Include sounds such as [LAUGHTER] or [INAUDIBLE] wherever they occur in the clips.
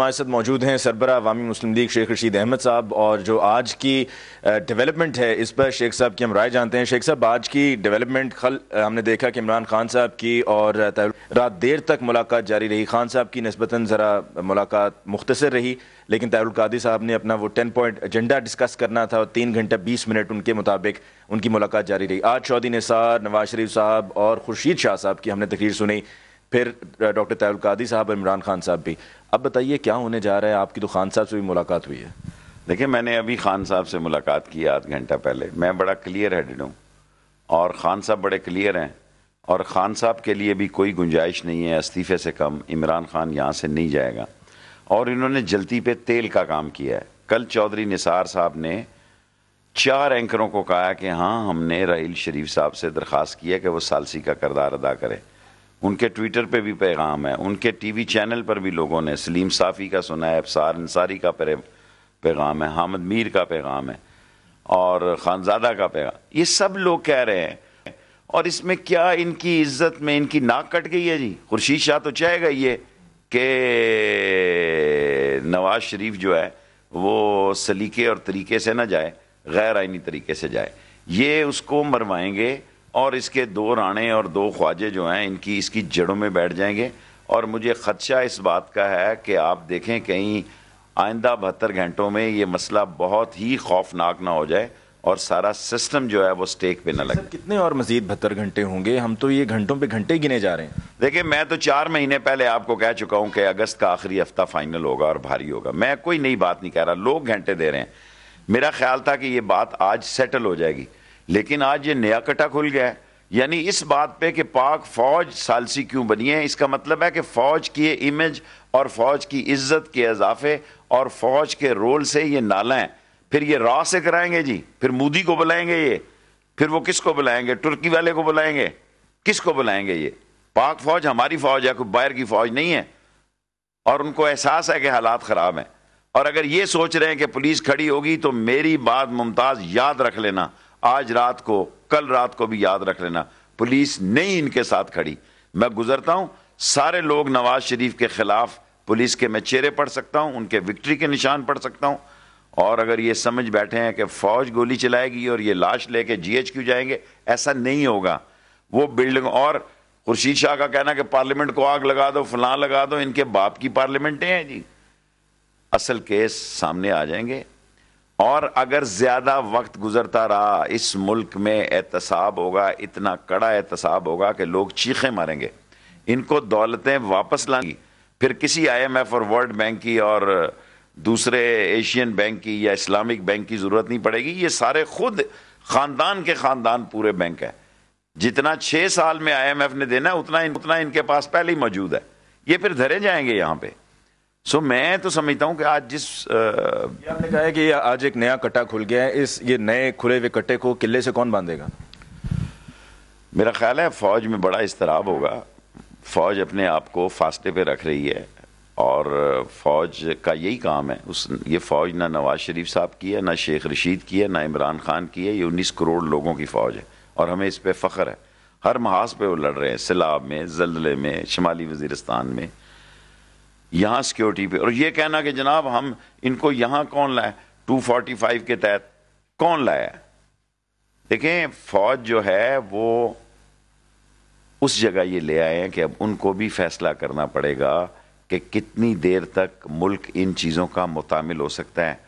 हमारे साथ मौजूद हैं सरबरा अवामी मुस्लिम लीग शेख रशीद अहमद साहब और जो आज की डेवलपमेंट है इस पर शेख साहब की हम राय जानते हैं शेख साहब आज की डेवलपमेंट कल हमने देखा कि इमरान खान साहब की और रात देर तक मुलाकात जारी रही खान साहब की नस्बता ज़रा मुलाकात मुख्तर रही लेकिन तारुलकादी साहब ने अपना वो टेन पॉइंट एजेंडा डिस्कस करना था और तीन घंटा बीस मिनट उनके मुताबिक उनकी मुलाकात जारी रही आज चौधरी निसार नवाज शरीफ साहब और खुर्शीद शाह साहब की हमने तकरीर सुनी फिर डॉक्टर तैल साहब इमरान खान साहब भी अब बताइए क्या होने जा रहा है आपकी तो खान साहब से भी मुलाकात हुई है देखिए मैंने अभी खान साहब से मुलाकात की आध घंटा पहले मैं बड़ा क्लियर हेडेड हूँ और खान साहब बड़े क्लियर हैं और ख़ान साहब के लिए भी कोई गुंजाइश नहीं है इस्तीफ़े से कम इमरान खान यहाँ से नहीं जाएगा और इन्होंने जल्दी पे तेल का काम किया है कल चौधरी निसार साहब ने चार एंकरों को कहा कि हाँ हमने राहल शरीफ साहब से दरख्वास्त की है कि वो सालसी का करदार अदा करें उनके ट्विटर पे भी पैगाम है उनके टीवी चैनल पर भी लोगों ने सलीम साफ़ी का सुना है अफ़सार अंसारी का पैगाम है हामद मीर का पैगाम है और ख़ानजादा का पैगाम ये सब लोग कह रहे हैं और इसमें क्या इनकी इज्जत में इनकी नाक कट गई है जी खुर्शीद शाह तो चाहेगा ये कि नवाज शरीफ जो है वो सलीके और तरीके से ना जाए गैर आइनी तरीके से जाए ये उसको मरवाएंगे और इसके दो राणे और दो ख्वाजे जो हैं इनकी इसकी जड़ों में बैठ जाएंगे और मुझे ख़दशा इस बात का है कि आप देखें कहीं आइंदा बहत्तर घंटों में ये मसला बहुत ही खौफनाक ना हो जाए और सारा सिस्टम जो है वो स्टेक पे ना लगे कितने और मजीद बहत्तर घंटे होंगे हम तो ये घंटों पे घंटे गिने जा रहे हैं देखिए मैं तो चार महीने पहले आपको कह चुका हूँ कि अगस्त का आखिरी हफ्ता फाइनल होगा और भारी होगा मैं कोई नई बात नहीं कह रहा लोग घंटे दे रहे हैं मेरा ख्याल था कि ये बात आज सेटल हो जाएगी लेकिन आज ये नया कटा खुल गया है यानी इस बात पे कि पाक फौज सालसी क्यों बनी है इसका मतलब है कि फौज की इमेज और फौज की इज्जत के इजाफे और फौज के रोल से ये नाला है फिर ये रा से कराएंगे जी फिर मोदी को बुलाएंगे ये फिर वो किस को बुलाएंगे तुर्की वाले को बुलाएंगे किस को बुलाएंगे ये पाक फौज हमारी फौज है कोई बाहर की फौज नहीं है और उनको एहसास है कि हालात खराब है और अगर ये सोच रहे हैं कि पुलिस खड़ी होगी तो मेरी बात मुमताज याद रख लेना आज रात को कल रात को भी याद रख लेना पुलिस नहीं इनके साथ खड़ी मैं गुजरता हूं सारे लोग नवाज शरीफ के खिलाफ पुलिस के मैं चेहरे पढ़ सकता हूं उनके विक्ट्री के निशान पढ़ सकता हूं और अगर ये समझ बैठे हैं कि फौज गोली चलाएगी और ये लाश लेके जीएच क्यों जाएंगे ऐसा नहीं होगा वो बिल्डिंग और खुर्शीद शाह का कहना कि पार्लियामेंट को आग लगा दो फलां लगा दो इनके बाप की पार्लियामेंटें हैं जी असल केस सामने आ जाएंगे और अगर ज़्यादा वक्त गुजरता रहा इस मुल्क में एहतसाब होगा इतना कड़ा एहतसाब होगा कि लोग चीखे मारेंगे इनको दौलतें वापस लाएंगी फिर किसी आई एम एफ और वर्ल्ड बैंक की और दूसरे एशियन बैंक की या इस्लामिक बैंक की ज़रूरत नहीं पड़ेगी ये सारे खुद ख़ानदान के ख़ानदान पूरे बैंक हैं जितना छः साल में आई एम एफ ने देना उतना इन उतना इनके पास पहले ही मौजूद है ये फिर धरे जाएंगे यहाँ पर सो so, मैं तो समझता हूं कि आज जिस आपने कहा है कि आज एक नया कट्टा खुल गया है इस ये नए खुले हुए कट्टे को किले से कौन बांधेगा मेरा ख्याल है फौज में बड़ा इसतराब होगा फौज अपने आप को फासले पे रख रही है और फौज का यही काम है उस ये फौज ना नवाज शरीफ साहब की है ना शेख रशीद की है ना इमरान खान की है ये उन्नीस करोड़ लोगों की फौज है और हमें इस पर फ़ख्र है हर महाज पे वो लड़ रहे हैं सैलाब में जल्दले में शमाली वजीरस्तान में यहाँ सिक्योरिटी पे और ये कहना कि जनाब हम इनको यहाँ कौन लाए 245 के तहत कौन लाया देखें फौज जो है वो उस जगह ये ले आए हैं कि अब उनको भी फैसला करना पड़ेगा कि कितनी देर तक मुल्क इन चीज़ों का मुतामिल हो सकता है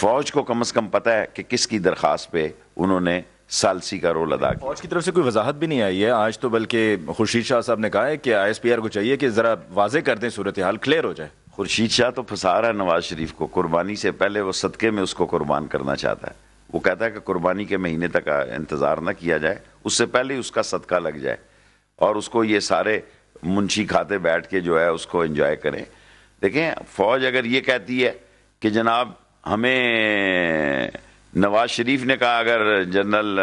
फौज को कम अज़ कम पता है कि किसकी दरख्वास्त पे उन्होंने सालसी का रोल अदा किया फौज की तरफ से कोई वजाहत भी नहीं आई है आज तो बल्कि खुर्शीद शाह साहब ने कहा है कि आई एस पी आर को चाहिए कि ज़रा वाजे कर दें सूरत हाल क्लियर हो जाए खुर्शीद शाह तो फंसा रहा है नवाज शरीफ को कुर्बानी से पहले वो सदक़े में उसको कुर्बान करना चाहता है वो कहता है कि कुर्बानी के महीने तक इंतज़ार ना किया जाए उससे पहले ही उसका सदका लग जाए और उसको ये सारे मुंशी खाते बैठ के जो है उसको इंजॉय करें देखें फौज अगर ये कहती है कि जनाब हमें नवाज शरीफ ने कहा अगर जनरल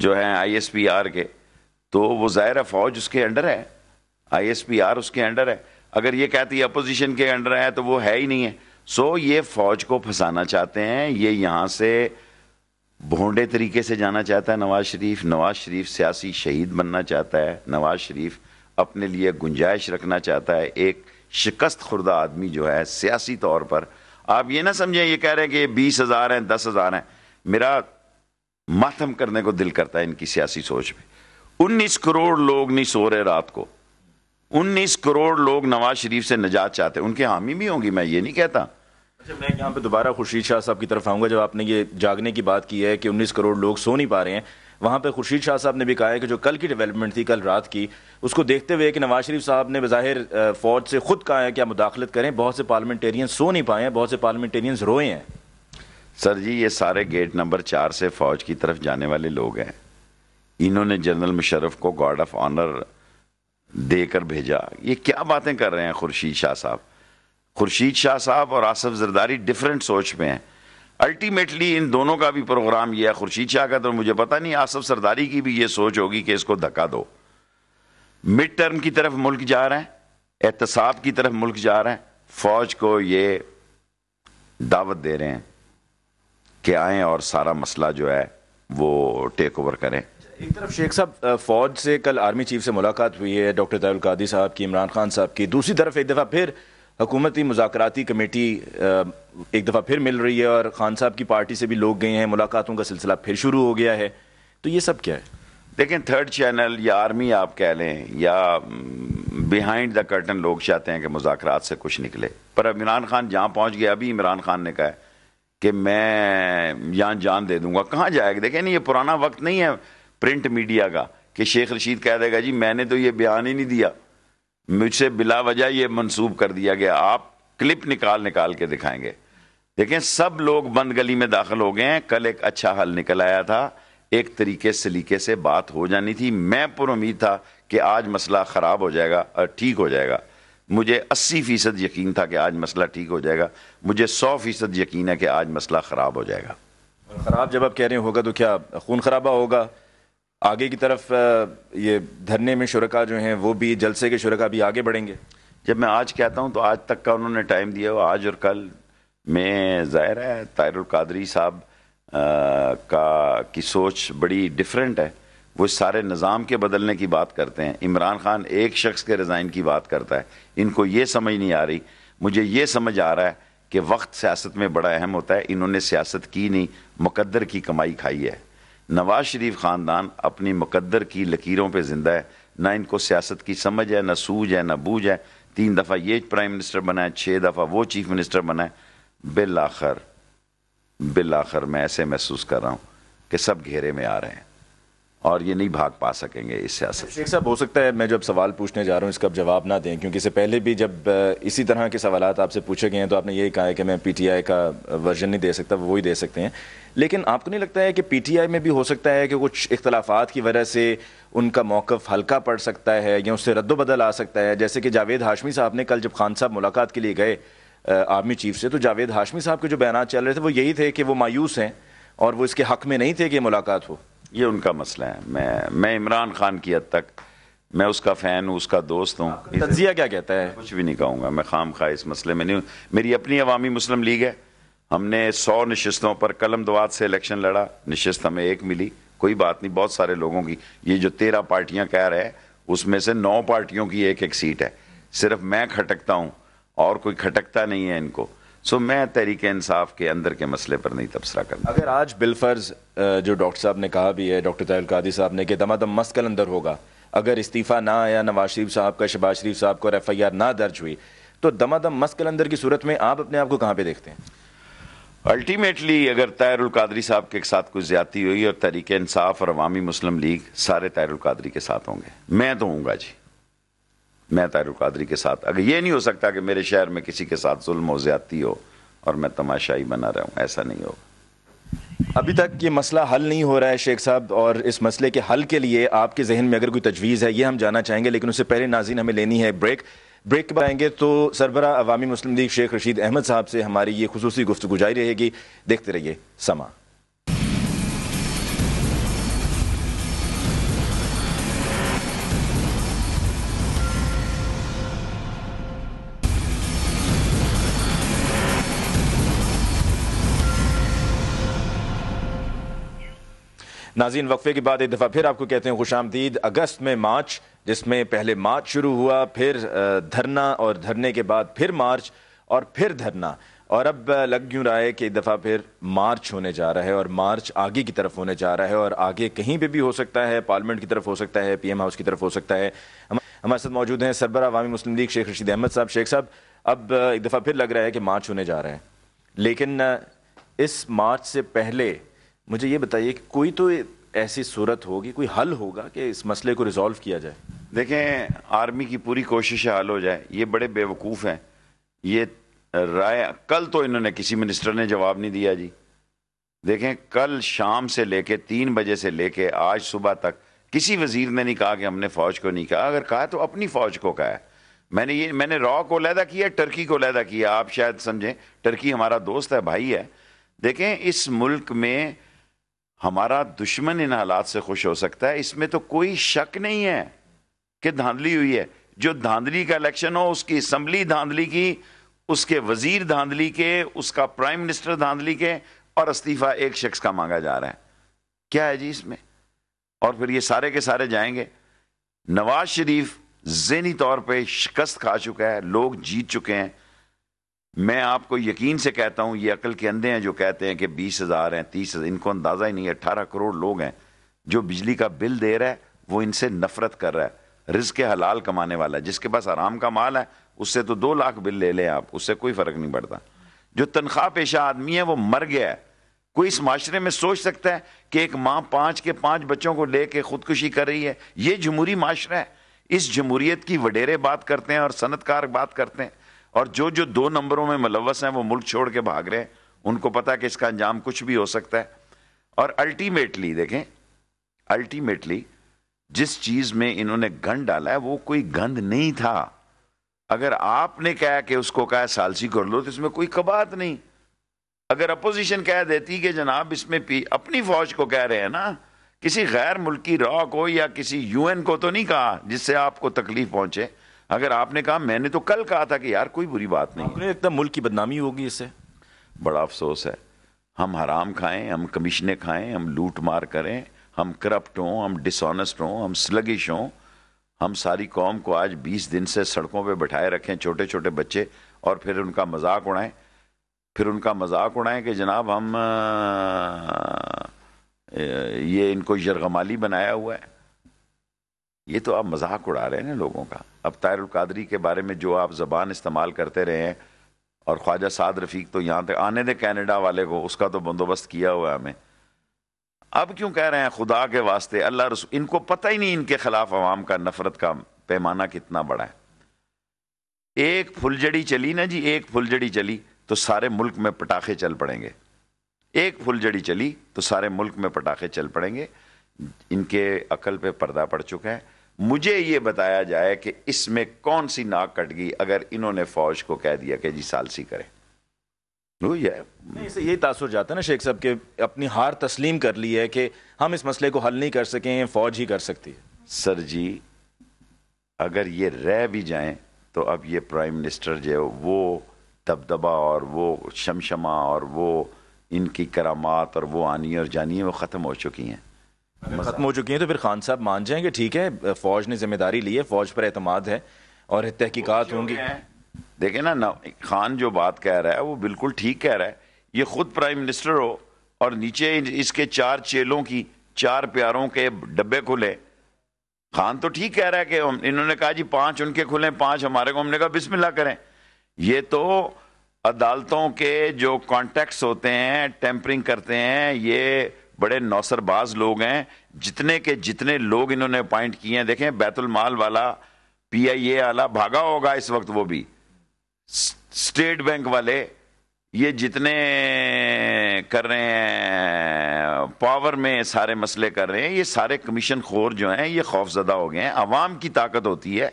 जो पी आईएसपीआर के तो वो ज़ाहिर फौज उसके अंडर है आईएसपीआर उसके अंडर है अगर ये कहती है अपोजिशन के अंडर है तो वो है ही नहीं है सो ये फौज को फंसाना चाहते हैं ये यहाँ से भोंडे तरीके से जाना चाहता है नवाज शरीफ नवाज शरीफ सियासी शहीद बनना चाहता है नवाज शरीफ अपने लिए गुंजाइश रखना चाहता है एक शिकस्त खुर्दा आदमी जो है सियासी तौर पर आप ये ना समझें ये कह रहे हैं कि ये बीस हजार हैं दस हजार हैं मेरा मातम करने को दिल करता है इनकी सियासी सोच में उन्नीस करोड़ लोग नहीं सो रहे रात को उन्नीस करोड़ लोग नवाज शरीफ से नजात चाहते उनके हामी भी होंगी मैं ये नहीं कहता अच्छा, मैं यहाँ पे दोबारा खुर्शीद शाह साहब की तरफ आऊंगा जब आपने ये जागने की बात की है कि उन्नीस करोड़ लोग सो नहीं पा रहे हैं वहाँ पर खुर्शीद शाह साहब ने भी कहा है कि जो कल की डेवलपमेंट थी कल रात की उसको देखते हुए कि नवाज शरीफ साहब ने बज़ाहिर फ़ौज से खुद कहा है कि आप मुदाखलत करें बहुत से पार्लियामेंटेरियन सो नहीं पाए हैं बहुत से पार्लियामेंटेरियंस रोए हैं सर जी ये सारे गेट नंबर चार से फ़ौज की तरफ जाने वाले लोग हैं इन्होंने जनरल मुशरफ को गार्ड ऑफ ऑनर देकर भेजा ये क्या बातें कर रहे हैं खुर्शीद शाह साहब खुर्शीद शाह साहब और आसफ जरदारी डिफरेंट सोच में हैं अल्टीमेटली इन दोनों का भी प्रोग्राम यह है खुर्शीद शाह का तो मुझे पता नहीं आसफ सरदारी की भी यह सोच होगी कि इसको धक्का दो मिड टर्म की तरफ मुल्क जा रहे हैं एहतसाब की तरफ मुल्क जा रहे हैं फौज को ये दावत दे रहे हैं कि आए और सारा मसला जो है वो टेक ओवर करें एक तरफ शेख साहब फौज से कल आर्मी चीफ से मुलाकात हुई है डॉक्टर तयुल कादी साहब की इमरान खान साहब की दूसरी तरफ एक दफ़ा फिर हुकूमती मुजाकती कमेटी एक दफ़ा फिर मिल रही है और खान साहब की पार्टी से भी लोग गए हैं मुलाकातों का सिलसिला फिर शुरू हो गया है तो ये सब क्या है देखें थर्ड चैनल या आर्मी आप कह लें या बिहाइंड द कर्टन लोग चाहते हैं कि मुजाकरात से कुछ निकले पर अब इमरान खान जहाँ पहुँच गया अभी इमरान खान ने कहा है कि मैं यहाँ जान दे दूंगा कहाँ जाएगा देखें नहीं ये पुराना वक्त नहीं है प्रिंट मीडिया का कि शेख रशीद कह देगा जी मैंने तो ये बयान ही नहीं दिया मुझसे वजह ये मंसूब कर दिया गया आप क्लिप निकाल निकाल के दिखाएंगे देखें सब लोग बंद गली में दाखिल हो गए हैं कल एक अच्छा हल निकल आया था एक तरीके सलीके से बात हो जानी थी मैं पुरुद था कि आज मसला ख़राब हो जाएगा और ठीक हो जाएगा मुझे 80 फीसद यकीन था कि आज मसला ठीक हो जाएगा मुझे 100 फीसद यकीन है कि आज मसला ख़राब हो जाएगा ख़राब जब आप कह रहे होगा तो क्या खून खराबा होगा आगे की तरफ ये धरने में शुरा जो हैं वो भी जलसे के शुरा भी आगे बढ़ेंगे जब मैं आज कहता हूँ तो आज तक का उन्होंने टाइम दिया हो आज और कल में ज़ाहिर है तायर कादरी साहब का की सोच बड़ी डिफरेंट है वो सारे निज़ाम के बदलने की बात करते हैं इमरान खान एक शख्स के रिज़ाइन की बात करता है इनको ये समझ नहीं आ रही मुझे ये समझ आ रहा है कि वक्त सियासत में बड़ा अहम होता है इन्होंने सियासत की नहीं मुकद्दर की कमाई खाई है नवाज शरीफ ख़ानदान अपनी मुकद्दर की लकीरों पर जिंदा है ना इनको सियासत की समझ है ना सूझ है ना बूझ है तीन दफ़ा ये प्राइम मिनिस्टर बनाए छः दफ़ा वो चीफ मिनिस्टर बनाए बिल आखिर बिल आखिर मैं ऐसे महसूस कर रहा हूँ कि सब घेरे में आ रहे हैं और ये नहीं भाग पा सकेंगे इस सियासत शेख साहब हो सकता है मैं जब सवाल पूछने जा रहा हूँ इसका जवाब ना दें क्योंकि इससे पहले भी जब इसी तरह के सवाल आपसे पूछे गए हैं तो आपने यही कहा है कि मैं पीटीआई का वर्जन नहीं दे सकता वही दे सकते हैं लेकिन आपको नहीं लगता है कि पीटीआई में भी हो सकता है कि कुछ इख्तलाफात की वजह से उनका मौक़ हल्का पड़ सकता है या उससे रद्दबदल आ सकता है जैसे कि जावेद हाशमी साहब ने कल जब खान साहब मुलाकात के लिए गए आर्मी चीफ से तो जावेद हाशमी साहब के जो बयान चल रहे थे वो यही थे कि वो मायूस हैं और वो इसके हक में नहीं थे कि मुलाकात हो ये उनका मसला है मैं मैं इमरान खान की हद तक मैं उसका फ़ैन हूँ उसका दोस्त हूँ तजिया क्या कहता है कुछ भी नहीं कहूँगा मैं खाम खा इस मसले में नहीं मेरी अपनी अवामी मुस्लिम लीग है हमने सौ नशस्तों पर कलम दवात से इलेक्शन लड़ा नशस्त हमें एक मिली कोई बात नहीं बहुत सारे लोगों की ये जो तेरह पार्टियाँ कह रहे हैं उसमें से नौ पार्टियों की एक एक सीट है सिर्फ मैं खटकता हूँ और कोई खटकता नहीं है इनको सो मैं तहरीक इंसाफ के अंदर के मसले पर नहीं तबसरा करना अगर आज बिलफर्ज जो डॉक्टर साहब ने कहा भी है डॉक्टर तहल कादी साहब ने कि दमा दम मस्कल अंदर होगा अगर इस्तीफ़ा ना आया नवाज शरीफ साहब का शबाज शरीफ साहब का और एफ आई आर ना दर्ज हुई तो दमादम मस्कल अंदर की सूरत में आप अपने आप को कहाँ पर देखते हैं अल्टीमेटली अगर तैरुल कादरी साहब के साथ कुछ ज्यादा हुई और तहरीक इंसाफ और अवामी मुस्लिम लीग सारे तैरुल कादरी के साथ होंगे मैं तो हूँगा जी मैं तारुक कादरी के साथ अगर ये नहीं हो सकता कि मेरे शहर में किसी के साथ जुल्म हो ज्यादती हो और मैं तमाशाई बना रहा हूँ ऐसा नहीं होगा अभी तक ये मसला हल नहीं हो रहा है शेख साहब और इस मसले के हल के लिए आपके जहन में अगर कोई तजवीज़ है ये हम जाना चाहेंगे लेकिन उससे पहले नाजीन हमें लेनी है ब्रेक ब्रेक के आएंगे तो सरबरा अवामी मुस्लिम लीग शेख रशीद अहमद साहब से हमारी ये खसूस गुफ्तु जारी रहेगी देखते रहिए समा नाजीन वक्फे के बाद एक दफ़ा फिर आपको कहते हैं खुश आमदीद अगस्त में मार्च जिसमें पहले मार्च शुरू हुआ फिर धरना और धरने के बाद फिर मार्च और फिर धरना और अब लग यूँ रहा है कि एक दफ़ा फिर मार्च होने जा रहा है और मार्च आगे की तरफ होने जा रहा है और आगे कहीं पे भी हो सकता है पार्लियामेंट की तरफ हो सकता है पीएम हाउस की तरफ हो सकता है हमारे साथ मौजूद हैं सरबर अवामी मुस्लिम लीग शेख रशीद अहमद साहब शेख साहब अब एक दफ़ा फिर लग रहा है कि मार्च होने जा रहा है लेकिन इस मार्च से पहले मुझे ये बताइए कि कोई तो ऐसी सूरत होगी कोई हल होगा कि इस मसले को रिजॉल्व किया जाए देखें आर्मी की पूरी कोशिश हल हो जाए ये बड़े बेवकूफ़ हैं ये राय कल तो इन्होंने किसी मिनिस्टर ने जवाब नहीं दिया जी देखें कल शाम से लेके तीन बजे से लेके आज सुबह तक किसी वजीर ने नहीं कहा कि हमने फौज को नहीं कहा अगर कहा तो अपनी फौज को कहा है मैंने ये मैंने रॉ को लैदा किया टर्की को लैदा किया आप शायद समझें टर्की हमारा दोस्त है भाई है देखें इस मुल्क में हमारा दुश्मन इन हालात से खुश हो सकता है इसमें तो कोई शक नहीं है कि धांधली हुई है जो धांधली का इलेक्शन हो उसकी असम्बली धांधली की उसके वजीर धांधली के उसका प्राइम मिनिस्टर धांधली के और इस्तीफा एक शख्स का मांगा जा रहा है क्या है जी इसमें और फिर ये सारे के सारे जाएंगे नवाज शरीफ जहनी तौर पर शिकस्त खा चुका है लोग जीत चुके हैं मैं आपको यकीन से कहता हूं ये अकल के अंधे हैं जो कहते हैं कि बीस हज़ार हैं तीस हज़ार इनको अंदाज़ा ही नहीं है अट्ठारह करोड़ लोग हैं जो बिजली का बिल दे रहा है वो इनसे नफरत कर रहा है रिज के हलाल कमाने वाला है जिसके पास आराम का माल है उससे तो दो लाख बिल ले लें आप उससे कोई फ़र्क नहीं पड़ता जो तनख्वाह पेशा आदमी है वो मर गया है कोई इस माशरे में सोच सकता है कि एक माँ पांच के पाँच बच्चों को ले कर ख़ुदकुशी कर रही है ये जमहूरी माशरा है इस जमहूरीत की वडेरे बात करते हैं और सनतकार बात करते हैं और जो जो दो नंबरों में मुलवस हैं वो मुल्क छोड़ के भाग रहे हैं उनको पता है कि इसका अंजाम कुछ भी हो सकता है और अल्टीमेटली देखें अल्टीमेटली जिस चीज में इन्होंने गन डाला है वो कोई गंध नहीं था अगर आपने कहा कि उसको कहा सालसी कर लो तो इसमें कोई कबात नहीं अगर अपोजिशन कह देती कि जनाब इसमें पी अपनी फौज को कह रहे हैं ना किसी गैर मुल्की रॉ को या किसी यूएन को तो नहीं कहा जिससे आपको तकलीफ पहुंचे अगर आपने कहा मैंने तो कल कहा था कि यार कोई बुरी बात नहीं एकदम मुल्क की बदनामी होगी इससे बड़ा अफसोस है हम हराम खाएं हम कमीशने खाएं हम लूट मार करें हम करप्ट हों हम डिसऑनेस्ट हों हम स्लगिश हों हम सारी कौम को आज 20 दिन से सड़कों पे बैठाए रखें छोटे छोटे बच्चे और फिर उनका मजाक उड़ाएं फिर उनका मजाक उड़ाएं कि जनाब हम ये इनको यरगमाली बनाया हुआ है ये तो आप मजाक उड़ा रहे हैं ना लोगों का अब तायर कादरी के बारे में जो आप जबान इस्तेमाल करते रहे हैं और ख्वाजा साद रफीक तो यहाँ तक आने दे कैनेडा वाले को उसका तो बंदोबस्त किया हुआ है हमें अब क्यों कह रहे हैं खुदा के वास्ते अल्लाह रसूल इनको पता ही नहीं इनके खिलाफ अवाम का नफरत का पैमाना कितना बड़ा है एक फुलझड़ी चली ना जी एक फुलझड़ी चली तो सारे मुल्क में पटाखे चल पड़ेंगे एक फुलझड़ी चली तो सारे मुल्क में पटाखे चल पड़ेंगे इनके अकल पे पर्दा पड़ चुका है मुझे ये बताया जाए कि इसमें कौन सी नाक कट गई अगर इन्होंने फौज को कह दिया कि जी सालसी करें ये यही तासुर जाता है ना शेख साहब के अपनी हार तस्लीम कर ली है कि हम इस मसले को हल नहीं कर सके फौज ही कर सकती है सर जी अगर ये रह भी जाए तो अब ये प्राइम मिनिस्टर जो वो दबदबा और वो शमशमा और वो इनकी करामात और वो आनी और जानी वो ख़त्म हो चुकी हैं खत्म हो चुकी है तो फिर खान साहब मान जाएंगे ठीक है फौज ने जिम्मेदारी ली है फौज पर एतमाद है और तहकीकत होंगी देखे ना, ना खान जो बात कह रहा है वो बिल्कुल ठीक कह रहा है ये खुद प्राइम मिनिस्टर हो और नीचे इसके चार चेलों की चार प्यारों के डब्बे खुले खान तो ठीक कह रहा है कि इन्होंने कहा जी पांच उनके खुले पांच हमारे को हमने कहा बिस्मिल्लाह करें ये तो अदालतों के जो कॉन्टेक्ट होते हैं टेम्परिंग करते हैं ये बड़े नौसरबाज लोग हैं जितने के जितने लोग इन्होंने अपॉइंट किए हैं देखें बैतुल माल वाला पीआईए वाला भागा होगा इस वक्त वो भी स्टेट बैंक वाले ये जितने कर रहे हैं पावर में सारे मसले कर रहे हैं ये सारे कमीशन खोर जो हैं ये खौफजदा हो गए हैं अवाम की ताकत होती है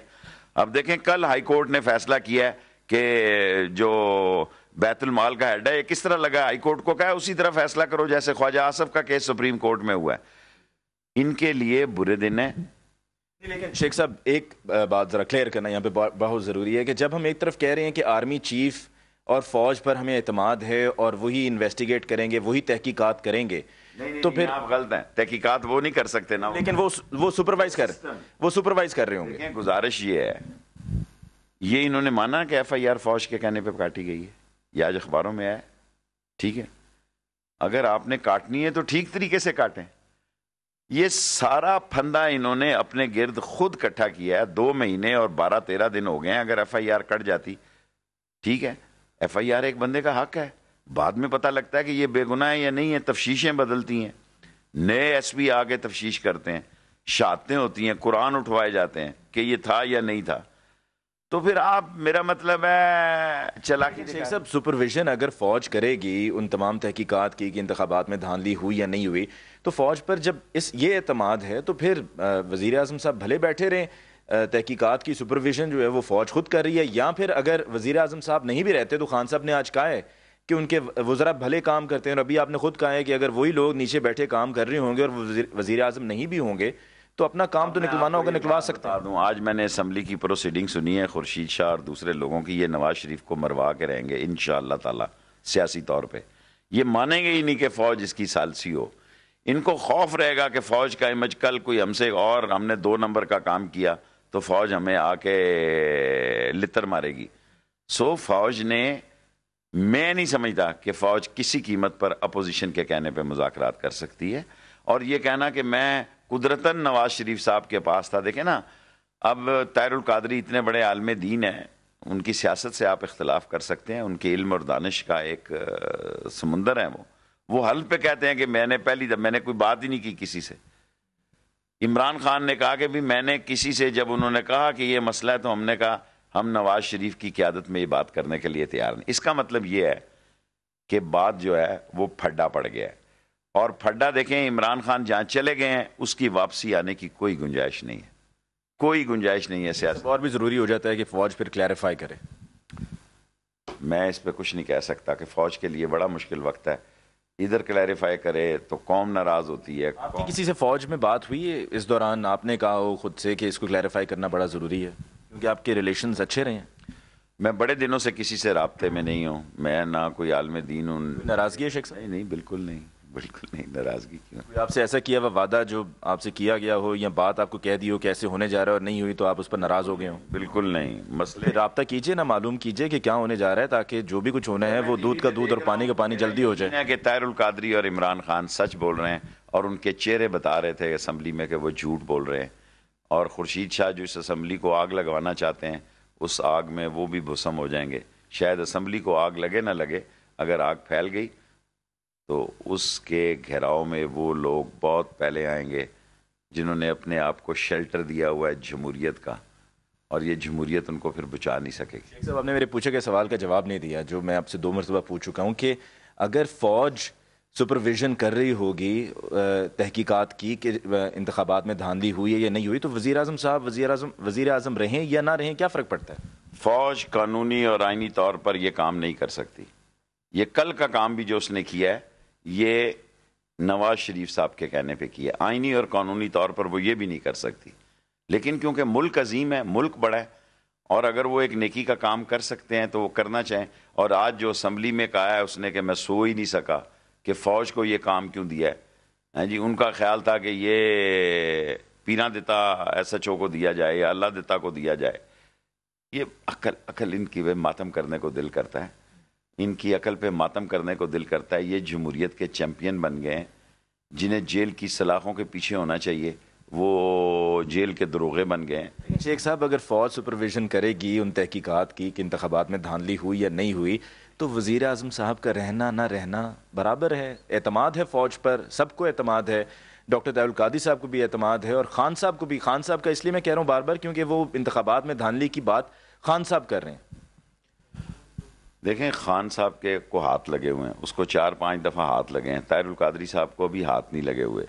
अब देखें कल हाई कोर्ट ने फैसला किया है कि जो बैतुल माल का हेड है ये किस तरह लगा हाई कोर्ट को कहा उसी तरह फैसला करो जैसे ख्वाजा आसफ का केस सुप्रीम कोर्ट में हुआ है इनके लिए बुरे दिन है लेकिन शेख साहब एक बात ज़रा क्लियर करना यहाँ पे बहुत ज़रूरी है कि जब हम एक तरफ कह रहे हैं कि आर्मी चीफ और फौज पर हमें एतमाद है और वही इन्वेस्टिगेट करेंगे वही तहकीकात करेंगे नहीं, नहीं, तो फिर आप गलत हैं तहकीकात वो नहीं कर सकते ना लेकिन वो वो सुपरवाइज कर वो सुपरवाइज कर रहे होंगे गुजारिश ये है ये इन्होंने माना कि एफ आई आर फौज के कहने पर काटी गई है या आज अखबारों में आया ठीक है अगर आपने काटनी है तो ठीक तरीके से काटें ये सारा फंदा इन्होंने अपने गिर्द खुद इकट्ठा किया है दो महीने और बारह तेरह दिन हो गए हैं अगर एफआईआर कट जाती ठीक है एफआईआर एक बंदे का हक है बाद में पता लगता है कि ये बेगुनाह है या नहीं है तफशीशें बदलती हैं नए एसपी आके तफशीश करते हैं शातें होती हैं कुरान उठवाए जाते हैं कि ये था या नहीं था तो फिर आप मेरा मतलब है चलाकी शेख साहब सुपरविजन अगर फौज करेगी उन तमाम तहकीकात की कि इंतबात में धांधली हुई या नहीं हुई तो फौज पर जब इस ये अतमाद है तो फिर वजीर अजम साहब भले बैठे रहें तहकीकात की सुपरविजन जो है वो फौज खुद कर रही है या फिर अगर वजीर अजम साहब नहीं भी रहते तो खान साहब ने आज कहा है कि उनके वजरा भले काम करते हैं और अभी आपने खुद कहा है कि अगर वही लोग नीचे बैठे काम कर रहे होंगे और वजीर अजम नहीं भी होंगे तो अपना काम तो निकलवाना होगा निकलवा सकता हूँ आज मैंने असम्बली की प्रोसीडिंग सुनी है खुर्शीद शाह और दूसरे लोगों की ये नवाज शरीफ को मरवा के रहेंगे इन ताला सियासी तौर पर ये मानेंगे ही नहीं कि फ़ौज इसकी सालसी हो इनको खौफ रहेगा कि फ़ौज का इमेज कल कोई हमसे और हमने दो नंबर का काम किया तो फ़ौज हमें आके लितर मारेगी सो फ़ौज ने मैं नहीं समझता कि फ़ौज किसी कीमत पर अपोजिशन के कहने पे मुजाकरात कर सकती है और ये कहना कि मैं कुदरतन नवाज शरीफ साहब के पास था देखे ना अब तैरुल कादरी इतने बड़े आलम दीन हैं उनकी सियासत से आप इख्तलाफ कर सकते हैं उनके इल्म और दानिश का एक समुंदर है वो वो हल पे कहते हैं कि मैंने पहली जब मैंने कोई बात ही नहीं की किसी से इमरान खान ने कहा कि भी मैंने किसी से जब उन्होंने कहा कि ये मसला है तो हमने कहा हम नवाज शरीफ की क्यादत में ये बात करने के लिए तैयार नहीं इसका मतलब ये है कि बात जो है वो फड्डा पड़ गया है और फड्डा देखें इमरान खान जहां चले गए हैं उसकी वापसी आने की कोई गुंजाइश नहीं है कोई गुंजाइश नहीं है सियासत और भी ज़रूरी हो जाता है कि फ़ौज फिर क्लैरिफाई करे मैं इस पर कुछ नहीं कह सकता कि फ़ौज के लिए बड़ा मुश्किल वक्त है इधर क्लैरिफाई करे तो कौम नाराज होती है आपकी किसी से फौज में बात हुई है इस दौरान आपने कहा हो खुद से कि इसको क्लैरिफाई करना बड़ा ज़रूरी है क्योंकि आपके रिलेशन अच्छे रहे हैं मैं बड़े दिनों से किसी से रबते में नहीं हूँ मैं ना कोई आलम दीन हूँ नाराज़गी है शेख नहीं बिल्कुल नहीं बिल्कुल नहीं नाराजगी क्यों आपसे ऐसा किया हुआ वादा जो आपसे किया गया हो या बात आपको कह दी हो कैसे होने जा रहा है और नहीं हुई तो आप उस पर नाराज हो गए हो बिल्कुल नहीं मसले रब्ता कीजिए ना मालूम कीजिए कि क्या होने जा रहा है ताकि जो भी कुछ होना है वो दूध का दूध और पानी का पानी जल्दी हो जाए कि तायरुल कादरी और इमरान खान सच बोल रहे हैं और उनके चेहरे बता रहे थे असम्बली में कि वो झूठ बोल रहे हैं और खुर्शीद शाह जो इस असम्बली को आग लगवाना चाहते हैं उस आग में वो भी भुसम हो जाएंगे शायद असम्बली को आग लगे ना लगे अगर आग फैल गई तो उसके घेराव में वो लोग बहुत पहले आएंगे जिन्होंने अपने आप को शेल्टर दिया हुआ है जमहूरीत का और ये जमहूरीत उनको फिर बचा नहीं सकेगी सब आपने मेरे पूछे गए सवाल का जवाब नहीं दिया जो मैं आपसे दो मरतबा पूछ चुका हूँ कि अगर फ़ौज सुपरविजन कर रही होगी तहकीकात की कि इंतबात में धांधली हुई है या नहीं हुई तो वज़ी अजम साहब वज़ी अजम वज़ी अजम रहें या ना रहें क्या फ़र्क पड़ता है फ़ौज कानूनी और आइनी तौर पर यह काम नहीं कर सकती ये कल का काम भी जो उसने किया है ये नवाज शरीफ साहब के कहने पे किया आइनी और कानूनी तौर पर वो ये भी नहीं कर सकती लेकिन क्योंकि मुल्क अजीम है मुल्क बड़ा है और अगर वो एक नेकी का काम कर सकते हैं तो वो करना चाहें और आज जो असम्बली में कहा है उसने कि मैं सो ही नहीं सका कि फ़ौज को ये काम क्यों दिया है हैं जी उनका ख्याल था कि ये पीना देता एस एच ओ को दिया जाए या अल्लाह देता को दिया जाए ये अकल अकल इनकी वे मातम करने को दिल करता है इनकी अकल पे मातम करने को दिल करता है ये जमहूरीत के चैम्पियन बन गए हैं जिन्हें जेल की सलाखों के पीछे होना चाहिए वो जेल के दरोगे बन गए शेख साहब अगर फौज सुपरविजन करेगी उन तहकीक़ात की कि इंतबात में धांधली हुई या नहीं हुई तो वज़ी अजम साहब का रहना ना रहना बराबर है अतमाद है फ़ौज पर सबको अतमाद है डॉक्टर दारुलकादी साहब को भी अतमाद है और खान साहब को भी खान साहब का इसलिए मैं कह रहा हूँ बार बार क्योंकि वो इंतबात में धांधली की बात खान साहब कर रहे हैं देखें खान साहब के को हाथ लगे हुए हैं उसको चार पांच दफ़ा हाथ लगे हैं तायरुल कादरी साहब को अभी हाथ नहीं लगे हुए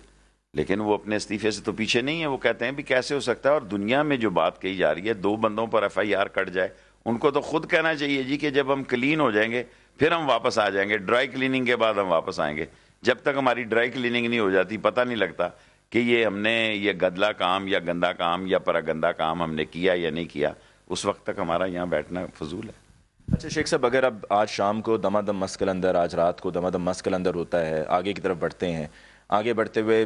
लेकिन वो अपने इस्तीफे से तो पीछे नहीं है वो कहते हैं भी कैसे हो सकता है और दुनिया में जो बात कही जा रही है दो बंदों पर एफ आई आर कट जाए उनको तो खुद कहना चाहिए जी कि जब हम क्लीन हो जाएंगे फिर हम वापस आ जाएंगे ड्राई क्लीनिंग के बाद हम वापस आएंगे जब तक हमारी ड्राई क्लीनिंग नहीं हो जाती पता नहीं लगता कि ये हमने ये गदला काम या गंदा काम या परा गंदा काम हमने किया या नहीं किया उस वक्त तक हमारा यहाँ बैठना फजूल है अच्छा शेख साहब अगर अब आज शाम को दम मस्कल अंदर आज रात को दमा दम मस्कल अंदर होता है आगे की तरफ बढ़ते हैं आगे बढ़ते हुए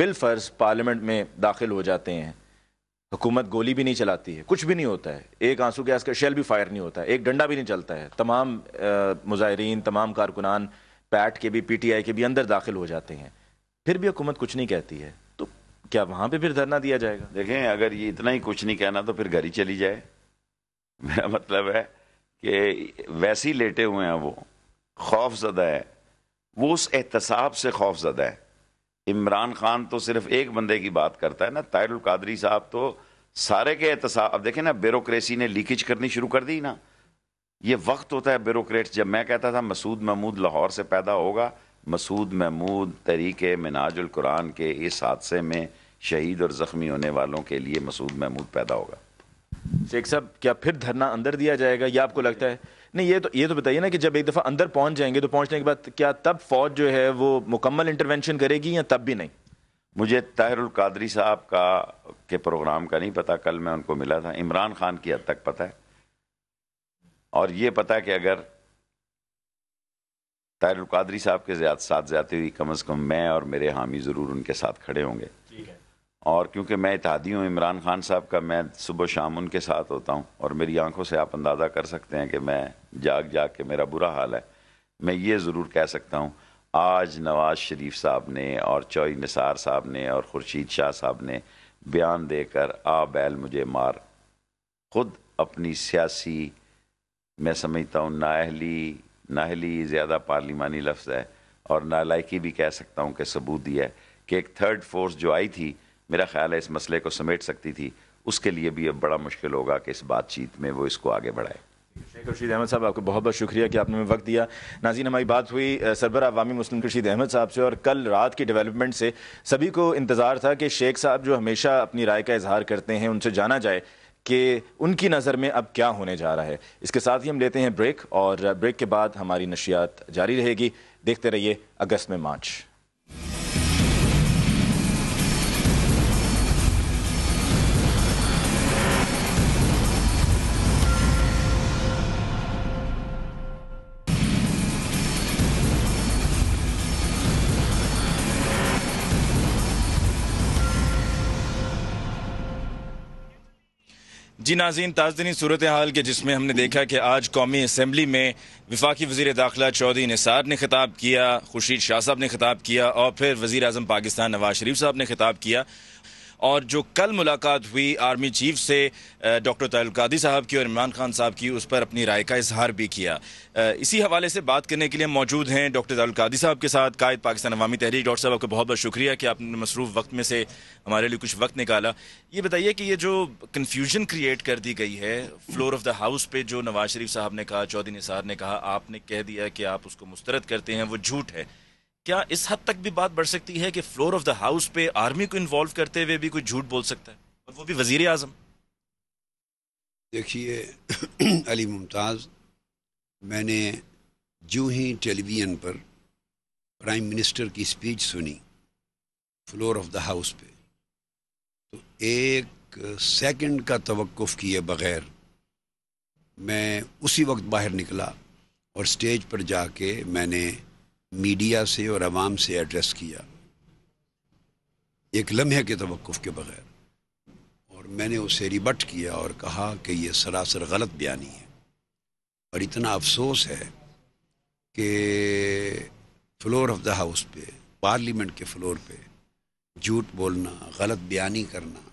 बिल फर्ज पार्लियामेंट में दाखिल हो जाते हैं हुकूमत गोली भी नहीं चलाती है कुछ भी नहीं होता है एक आंसू गैस का शेल भी फायर नहीं होता है एक डंडा भी नहीं चलता है तमाम मुजाहरीन तमाम कारकुनान पैट के भी पी टी आई के भी अंदर दाखिल हो जाते हैं फिर भी हुकूमत कुछ नहीं कहती है तो क्या वहाँ पर फिर धरना दिया जाएगा देखें अगर ये इतना ही कुछ नहीं कहना तो फिर घर ही चली जाए मेरा मतलब है कि वैसे ही लेटे हुए हैं वो खौफ ज़दा है वो उस एहतसाब से खौफ ज़दा है इमरान खान तो सिर्फ एक बंदे की बात करता है ना तायरुल कादरी साहब तो सारे के एहतसाब अब देखें ना ब्यूरोसी ने लीकेज करनी शुरू कर दी ना ये वक्त होता है ब्यूरोक्रेट्स जब मैं कहता था मसूद महमूद लाहौर से पैदा होगा मसूद महमूद तरीक मिनाजुल कुरान के इस हादसे में शहीद और ज़ख्मी होने वालों के लिए मसूद महमूद पैदा होगा शेख साहब क्या फिर धरना अंदर दिया जाएगा या आपको लगता है नहीं ये तो ये तो बताइए ना कि जब एक दफ़ा अंदर पहुंच जाएंगे तो पहुंचने के बाद क्या तब फौज जो है वो मुकम्मल इंटरवेंशन करेगी या तब भी नहीं मुझे ताहिरुल कादरी साहब का के प्रोग्राम का नहीं पता कल मैं उनको मिला था इमरान खान की हद तक पता है और ये पता है कि अगर ताहिरुल कादरी साहब के साथ ज्यादा हुई कम अज़ कम मैं और मेरे हामी ज़रूर उनके साथ खड़े होंगे और क्योंकि मैं इतिहादी हूँ इमरान खान साहब का मैं सुबह शाम उनके साथ होता हूँ और मेरी आंखों से आप अंदाज़ा कर सकते हैं कि मैं जाग जाग के मेरा बुरा हाल है मैं ये ज़रूर कह सकता हूँ आज नवाज शरीफ साहब ने और चौई निसार साहब ने और खुर्शीद शाह साहब ने बयान देकर आ बैल मुझे मार खुद अपनी सियासी मैं समझता हूँ नाहली नाहली ज़्यादा पार्लिमानी लफ्ज़ है और नालायकी भी कह सकता हूँ कि सबूत दिया है कि एक थर्ड फोर्स जो आई थी मेरा ख्याल है इस मसले को समेट सकती थी उसके लिए भी अब बड़ा मुश्किल होगा कि इस बातचीत में वो इसको आगे बढ़ाए शेख रशीद अहमद साहब आपको बहुत बहुत शुक्रिया कि आपने हमें वक्त दिया नाजीन हमारी बात हुई सरबर अवामी मुस्लिम रशीद अहमद साहब से और कल रात की डेवलपमेंट से सभी को इंतज़ार था कि शेख साहब जो हमेशा अपनी राय का इजहार करते हैं उनसे जाना जाए कि उनकी नज़र में अब क्या होने जा रहा है इसके साथ ही हम लेते हैं ब्रेक और ब्रेक के बाद हमारी नशियात जारी रहेगी देखते रहिए अगस्त में मार्च जी नाजीन ताजदनी सूरत हाल के जिसमें हमने देखा कि आज कौमी असम्बली में वफाकी वजीर दाखिला चौधरी निसार ने खिताब किया खुर्शीद शाह साहब ने खिताब किया और फिर वजी अजम पाकिस्तान नवाज शरीफ साहब ने खिताब किया और जो कल मुलाकात हुई आर्मी चीफ से डॉक्टर तलकादी साहब की और इमरान खान साहब की उस पर अपनी राय का इजहार भी किया इसी हवाले से बात करने के लिए मौजूद हैं डॉक्टर तलकादी साहब के साथ कायद पाकिस्तान अवामी तहरीक डॉक्टर साहब आपका बहुत बहुत शुक्रिया कि आपने मसरूफ़ वक्त में से हमारे लिए कुछ वक्त निकाला ये बताइए कि ये जो कन्फ्यूजन क्रिएट कर दी गई है फ्लोर ऑफ द हाउस पर जो नवाज शरीफ साहब ने कहा चौधरी निसार ने कहा आपने कह दिया कि आप उसको मुस्तरद करते हैं वो झूठ है क्या इस हद तक भी बात बढ़ सकती है कि फ्लोर ऑफ द हाउस पे आर्मी को इन्वॉल्व करते हुए भी कोई झूठ बोल सकता है और वो भी वजीर आजम देखिए [CLEARS THROAT] अली मुमताज़ मैंने जो ही टेलीविज़न पर प्राइम मिनिस्टर की स्पीच सुनी फ्लोर ऑफ द हाउस पे तो एक सेकंड का तवक्फ किए बग़ैर मैं उसी वक्त बाहर निकला और स्टेज पर जाके मैंने मीडिया से और आवाम से एड्रेस किया एक लम्हे के तवक़ के बगैर और मैंने उसे रिबट किया और कहा कि यह सरासर गलत बयानी है और इतना अफसोस है कि फ्लोर ऑफ द हाउस पे पार्लियामेंट के फ्लोर पे झूठ बोलना गलत बयानी करना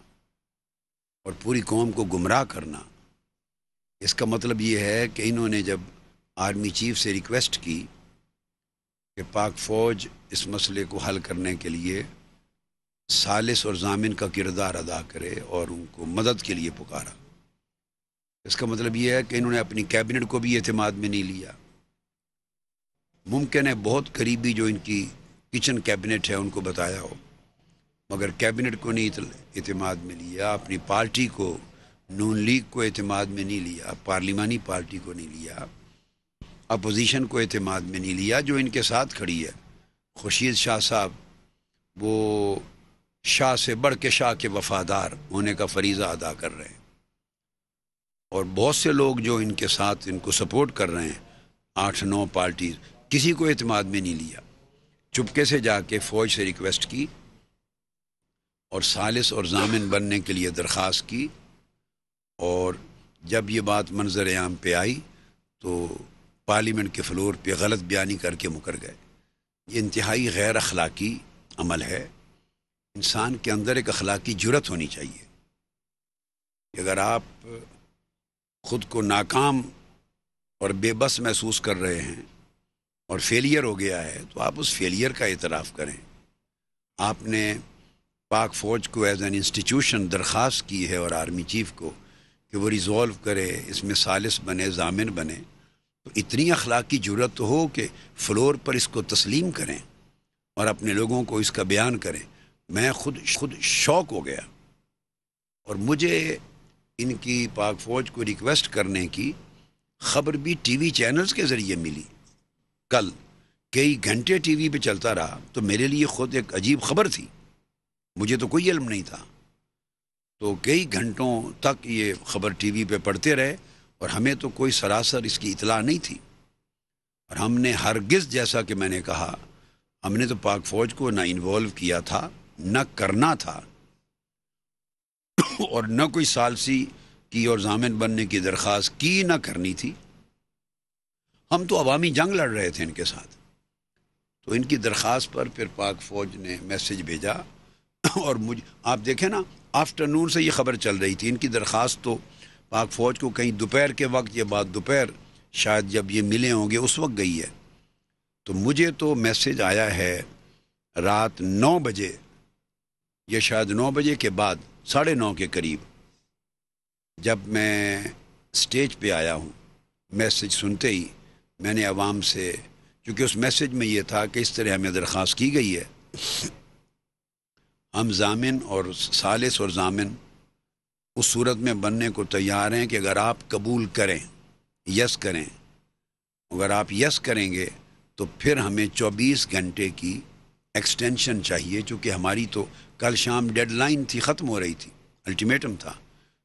और पूरी कौम को गुमराह करना इसका मतलब ये है कि इन्होंने जब आर्मी चीफ से रिक्वेस्ट की कि पाक फौज इस मसले को हल करने के लिए सालिस और जामिन का किरदार अदा करे और उनको मदद के लिए पुकारा इसका मतलब यह है कि इन्होंने अपनी कैबिनेट को भी अहतमाद में नहीं लिया मुमकिन है बहुत करीबी जो इनकी किचन कैबिनेट है उनको बताया हो मगर कैबिनेट को नहीं अतमाद में लिया अपनी पार्टी को नून लीग को अहतमाद में नहीं लिया पार्लिमानी पार्टी को नहीं लिया अपोजिशन को अतमाद में नहीं लिया जो इनके साथ खड़ी है खुर्शीद शाह साहब वो शाह से बढ़ के शाह के वफादार होने का फरीज़ा अदा कर रहे हैं और बहुत से लोग जो इनके साथ इनको सपोर्ट कर रहे हैं आठ नौ पार्टी किसी को अतमाद में नहीं लिया चुपके से जाके फ़ौज से रिक्वेस्ट की और सालिस और जामिन बनने के लिए दरख्वास्त की और जब ये बात मंजर आम पे आई तो पार्लियामेंट के फ्लोर पर गलत बयानी करके मुकर गए ये इंतहाई गैर अखलाकी अमल है इंसान के अंदर एक अखलाकी ज़रूरत होनी चाहिए अगर आप खुद को नाकाम और बेबस महसूस कर रहे हैं और फेलियर हो गया है तो आप उस फेलियर का इतराफ़ करें आपने पाक फ़ौज को एज एन इंस्टीट्यूशन दरख्वास्त की है और आर्मी चीफ़ को कि वो रिज़ोल्व करे इसमें सालिस बने जामिन बने इतनी अखलाक की जरूरत हो कि फ्लोर पर इसको तस्लीम करें और अपने लोगों को इसका बयान करें मैं खुद खुद शौक हो गया और मुझे इनकी पाक फौज को रिक्वेस्ट करने की खबर भी टीवी चैनल्स के ज़रिए मिली कल कई घंटे टीवी पे चलता रहा तो मेरे लिए खुद एक अजीब खबर थी मुझे तो कोई इलम नहीं था तो कई घंटों तक ये खबर टीवी पे पढ़ते रहे और हमें तो कोई सरासर इसकी इतला नहीं थी और हमने हरगिज़ जैसा कि मैंने कहा हमने तो पाक फ़ौज को ना इन्वॉल्व किया था ना करना था और न कोई सालसी की और जामिन बनने की दरख्वास्त की ना करनी थी हम तो अवामी जंग लड़ रहे थे इनके साथ तो इनकी दरख्वास्त पर फिर पाक फ़ौज ने मैसेज भेजा और मुझे आप देखें ना आफ्टरनून से ये खबर चल रही थी इनकी दरख्वास्त तो पाक फ़ौज को कहीं दोपहर के वक्त ये बात दोपहर शायद जब ये मिले होंगे उस वक्त गई है तो मुझे तो मैसेज आया है रात नौ बजे या शायद नौ बजे के बाद साढ़े नौ के करीब जब मैं स्टेज पे आया हूँ मैसेज सुनते ही मैंने आवाम से क्योंकि उस मैसेज में ये था कि इस तरह हमें दरख्वास्त की गई है हम जामिन और सालिस और जामिन उस सूरत में बनने को तैयार हैं कि अगर आप कबूल करें यस करें अगर आप यस करेंगे तो फिर हमें 24 घंटे की एक्सटेंशन चाहिए चूँकि हमारी तो कल शाम डेडलाइन थी ख़त्म हो रही थी अल्टीमेटम था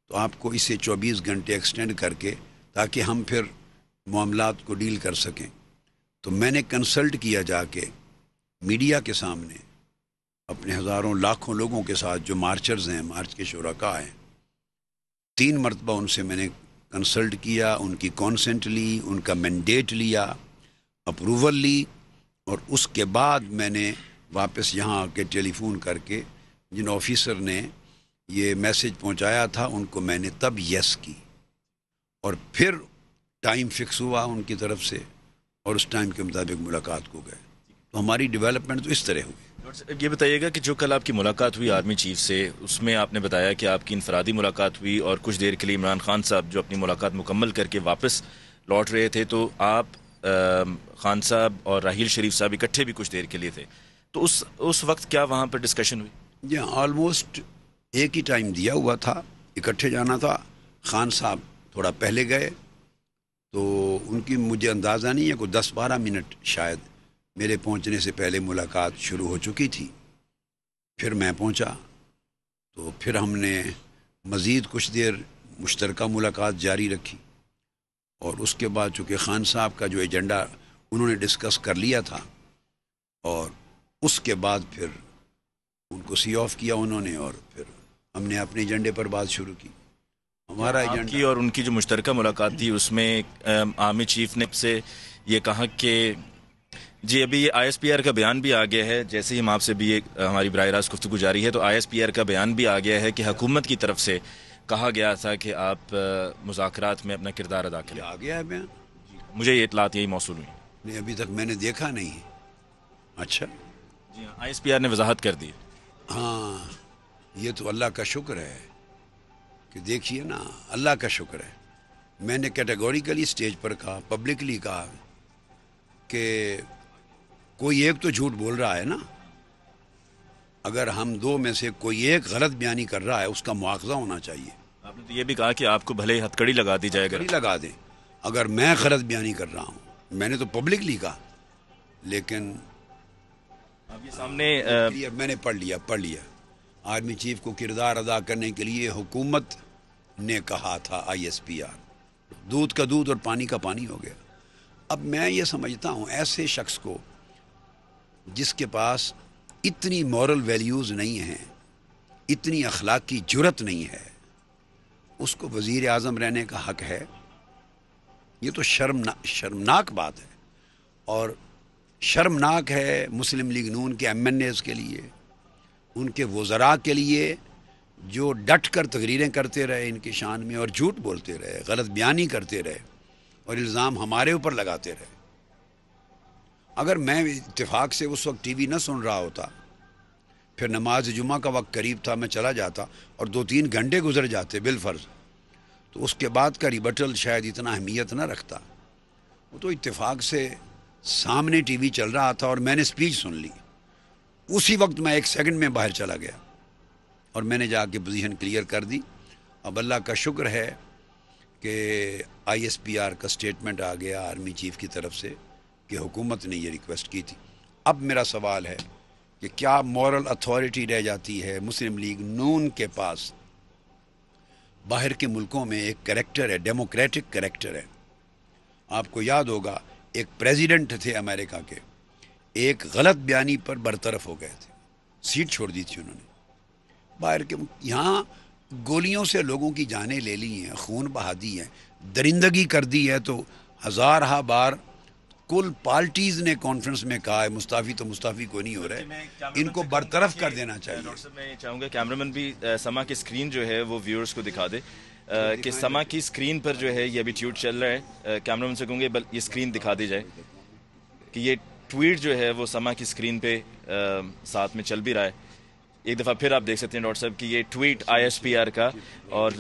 तो आपको इसे 24 घंटे एक्सटेंड करके ताकि हम फिर मामला को डील कर सकें तो मैंने कंसल्ट किया जाके मीडिया के सामने अपने हज़ारों लाखों लोगों के साथ जो मार्चर्स हैं मार्च के शुरा हैं तीन मरतबा उनसे मैंने कंसल्ट किया उनकी कॉन्सेंट ली उनका मैंडेट लिया अप्रूवल ली और उसके बाद मैंने वापस यहाँ आके टेलीफोन करके जिन ऑफिसर ने ये मैसेज पहुँचाया था उनको मैंने तब यस की और फिर टाइम फिक्स हुआ उनकी तरफ से और उस टाइम के मुताबिक मुलाकात को गए तो हमारी डेवलपमेंट तो इस तरह हुई ये बताइएगा कि जो कल आपकी मुलाकात हुई आर्मी चीफ से उसमें आपने बताया कि आपकी इनफरादी मुलाकात हुई और कुछ देर के लिए इमरान खान साहब जो अपनी मुलाकात मुकम्मल करके वापस लौट रहे थे तो आप आ, खान साहब और राहील शरीफ साहब इकट्ठे भी कुछ देर के लिए थे तो उस उस वक्त क्या वहाँ पर डिस्कशन हुई जी ऑलमोस्ट हाँ, एक ही टाइम दिया हुआ था इकट्ठे जाना था खान साहब थोड़ा पहले गए तो उनकी मुझे अंदाज़ा नहीं है कोई दस बारह मिनट शायद मेरे पहुंचने से पहले मुलाकात शुरू हो चुकी थी फिर मैं पहुंचा तो फिर हमने मज़ीद कुछ देर मुश्तरक मुलाकात जारी रखी और उसके बाद चूँकि ख़ान साहब का जो एजेंडा उन्होंने डिस्कस कर लिया था और उसके बाद फिर उनको सी ऑफ किया उन्होंने और फिर हमने अपने एजेंडे पर बात शुरू की हमारा एजेंडा और उनकी जो मुश्तरक मुलाकात थी उसमें आर्मी चीफ ने से ये कहा कि जी अभी ये आईएसपीआर का बयान भी आ गया है जैसे ही हम आपसे भी एक हमारी बरह रास्त गुफ्तु जारी है तो आईएसपीआर का बयान भी आ गया है कि हकूमत की तरफ से कहा गया था कि आप मुजात में अपना किरदार अदा करें आ गया है बयान मुझे ये इतलात यही मौसू हुई नहीं अभी तक मैंने देखा नहीं है अच्छा जी हाँ आई ने वजाहत कर दी हाँ ये तो अल्लाह का शुक्र है कि देखिए ना अल्लाह का शुक्र है मैंने कैटेगोरिकली स्टेज पर कहा पब्लिकली कहा कि कोई एक तो झूठ बोल रहा है ना अगर हम दो में से कोई एक गलत बयानी कर रहा है उसका मुआवजा होना चाहिए आपने तो ये भी कहा कि आपको भले ही हथकड़ी लगा दी जाएगा लगा दें अगर मैं गलत बयानी कर रहा हूँ मैंने तो पब्लिकली कहा लेकिन ये सामने आ... मैंने पढ़ लिया पढ़ लिया आर्मी चीफ को किरदार अदा करने के लिए हुकूमत ने कहा था आईएसपीआर दूध का दूध और पानी का पानी हो गया अब मैं ये समझता हूँ ऐसे शख्स को जिसके पास इतनी मॉरल वैल्यूज़ नहीं हैं इतनी अखलाक की जरूरत नहीं है उसको वज़ी अजम रहने का हक है ये तो शर्मना शर्मनाक बात है और शर्मनाक है मुस्लिम लीग नून के एम एन एज़ के लिए उनके वज़रा के लिए जो डट कर तकरीरें करते रहे इनकी शान में और झूठ बोलते रहे गलत बयानी करते रहे और इल्ज़ाम हमारे ऊपर लगाते रहे अगर मैं इतफाक़ से उस वक्त टीवी ना सुन रहा होता फिर नमाज जुमा का वक्त करीब था मैं चला जाता और दो तीन घंटे गुजर जाते बिलफर्ज तो उसके बाद का रिबटल शायद इतना अहमियत ना रखता वो तो इतफाक़ से सामने टीवी चल रहा था और मैंने स्पीच सुन ली उसी वक्त मैं एक सेकंड में बाहर चला गया और मैंने जाके पोजीशन क्लियर कर दी अब अल्लाह का शुक्र है कि आईएसपीआर का स्टेटमेंट आ गया आर्मी चीफ़ की तरफ से कि हुकूमत ने ये रिक्वेस्ट की थी अब मेरा सवाल है कि क्या मॉरल अथॉरिटी रह जाती है मुस्लिम लीग नून के पास बाहर के मुल्कों में एक करेक्टर है डेमोक्रेटिक करेक्टर है आपको याद होगा एक प्रेसिडेंट थे अमेरिका के एक गलत बयानी पर बरतरफ हो गए थे सीट छोड़ दी थी उन्होंने बाहर के यहाँ गोलियों से लोगों की जानें ले ली हैं खून बहा दी हैं दरिंदगी कर दी है तो हज़ारहा बार कुल पार्टीज ने कॉन्फ्रेंस में कहा है मुस्ताफी तो मुस्ताफी को नहीं हो रहा है इनको बरतरफ कर देना चाहिए चाहूंगा कैमरामैन भी समा की स्क्रीन जो है वो व्यूअर्स को दिखा दे तो कि तो समा की स्क्रीन पर जो है ये अभी ट्वीट चल रहा है कैमरामैन से कहूँगे ये स्क्रीन दिखा दी जाए कि ये ट्वीट जो है वो समा की स्क्रीन पे साथ में चल भी रहा है एक दफ़ा फिर आप देख सकते हैं डॉक्टर साहब कि ये ट्वीट आईएसपीआर का और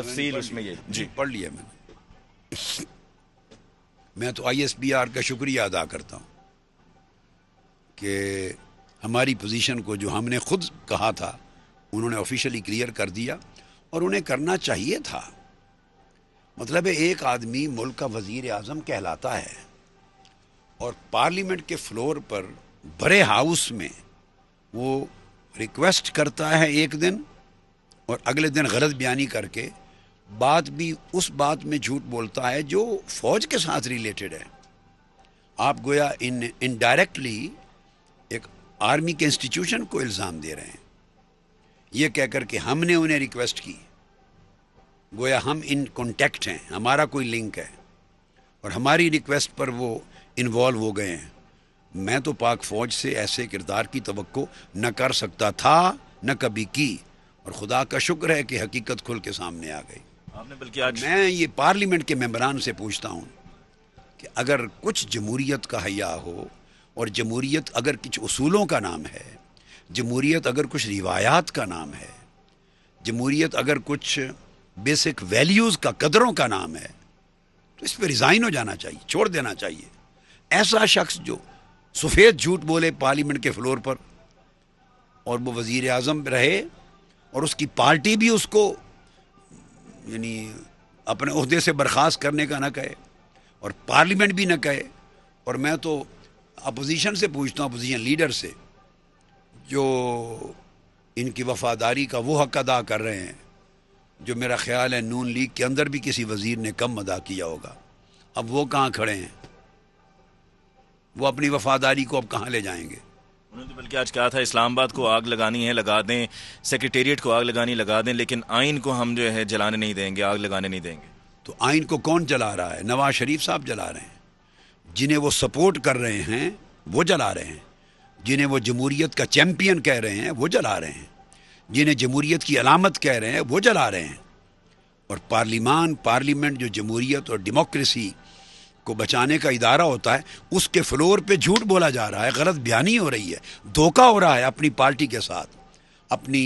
तफसील उसमें ये जी पढ़ लिया मैंने मैं तो आईएसबीआर का शुक्रिया अदा करता हूँ कि हमारी पोजीशन को जो हमने खुद कहा था उन्होंने ऑफिशियली क्लियर कर दिया और उन्हें करना चाहिए था मतलब एक आदमी मुल्क का वजीर आजम कहलाता है और पार्लियामेंट के फ्लोर पर बड़े हाउस में वो रिक्वेस्ट करता है एक दिन और अगले दिन गलत बयानी करके बात भी उस बात में झूठ बोलता है जो फौज के साथ रिलेटेड है आप गोया इन इनडायरेक्टली एक आर्मी के इंस्टीट्यूशन को इल्ज़ाम दे रहे हैं ये कहकर के हमने उन्हें रिक्वेस्ट की गोया हम इन कॉन्टेक्ट हैं हमारा कोई लिंक है और हमारी रिक्वेस्ट पर वो इन्वॉल्व हो गए हैं मैं तो पाक फ़ौज से ऐसे किरदार की तो न कर सकता था न कभी की और ख़ुदा का शुक्र है कि हकीकत खुल के सामने आ गई आपने बल्कि आज मैं ये पार्लियामेंट के मेम्बरान से पूछता हूँ कि अगर कुछ जमहूरीत का हया हो और जमूरीत अगर कुछ असूलों का नाम है जमहूरीत अगर कुछ रिवायात का नाम है जमूरीत अगर कुछ बेसिक वैल्यूज़ का कदरों का नाम है तो इस पर रिज़ाइन हो जाना चाहिए छोड़ देना चाहिए ऐसा शख्स जो सफ़ेद झूठ बोले पार्लियामेंट के फ्लोर पर और वो वज़ी अजम रहे और उसकी पार्टी भी उसको यानी अपने अहदे से बर्खास्त करने का ना कहे और पार्लियामेंट भी ना कहे और मैं तो अपोजिशन से पूछता हूँ अपोजिशन लीडर से जो इनकी वफादारी का वो हक अदा कर रहे हैं जो मेरा ख्याल है नून लीग के अंदर भी किसी वजीर ने कम अदा किया होगा अब वो कहाँ खड़े हैं वो अपनी वफादारी को अब कहाँ ले जाएंगे उन्होंने तो बल्कि आज कहा था इस्लामाबाद को आग लगानी है लगा दें सेक्रेटेरिएट को आग लगानी लगा दें लेकिन आइन को हम जो है जलाने नहीं देंगे आग लगाने नहीं देंगे तो आइन को कौन जला रहा है नवाज शरीफ साहब जला रहे हैं जिन्हें वो सपोर्ट कर रहे हैं वो जला रहे हैं जिन्हें वो जमहूरीत का चैम्पियन कह रहे हैं वो जला रहे हैं जिन्हें जमहूरीत की अलामत कह रहे हैं वो जला रहे हैं और पार्लीमान पार्लीमेंट जो जमहूरीत और डेमोक्रेसी को बचाने का इदारा होता है उसके फ्लोर पे झूठ बोला जा रहा है गलत बयानी हो रही है धोखा हो रहा है अपनी पार्टी के साथ अपनी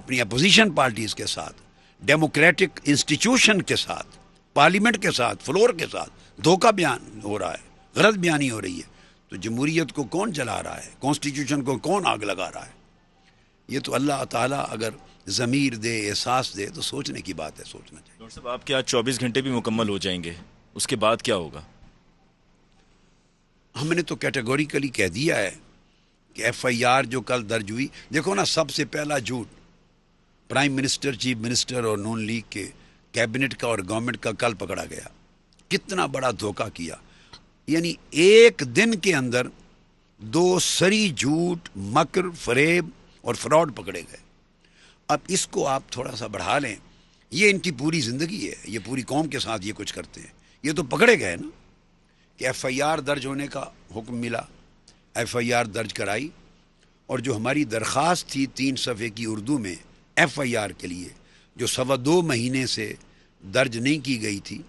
अपनी अपोजिशन पार्टीज़ के साथ डेमोक्रेटिक इंस्टीट्यूशन के साथ पार्लियामेंट के साथ फ्लोर के साथ धोखा बयान हो रहा है गलत बयानी हो रही है तो जमहूरीत को कौन जला रहा है कॉन्स्टिट्यूशन को कौन आग लगा रहा है ये तो अल्लाह ताला अगर ज़मीर दे एहसास दे तो सोचने की बात है सोचना चाहिए डॉक्टर साहब आपके आज 24 घंटे भी मुकम्मल हो जाएंगे उसके बाद क्या होगा हमने तो कैटेगोरिकली कह दिया है कि एफआईआर जो कल दर्ज हुई देखो ना सबसे पहला झूठ प्राइम मिनिस्टर चीफ मिनिस्टर और नॉन लीग के कैबिनेट का और गवर्नमेंट का कल पकड़ा गया कितना बड़ा धोखा किया यानी एक दिन के अंदर दो सरी झूठ मकर फरेब और फ्रॉड पकड़े गए अब इसको आप थोड़ा सा बढ़ा लें ये इनकी पूरी ज़िंदगी है ये पूरी कौम के साथ ये कुछ करते हैं ये तो पकड़े गए ना कि एफआईआर दर्ज होने का हुक्म मिला एफआईआर दर्ज कराई और जो हमारी दरख्वास्त थी तीन सफ़े की उर्दू में एफआईआर के लिए जो सवा दो महीने से दर्ज नहीं की गई थी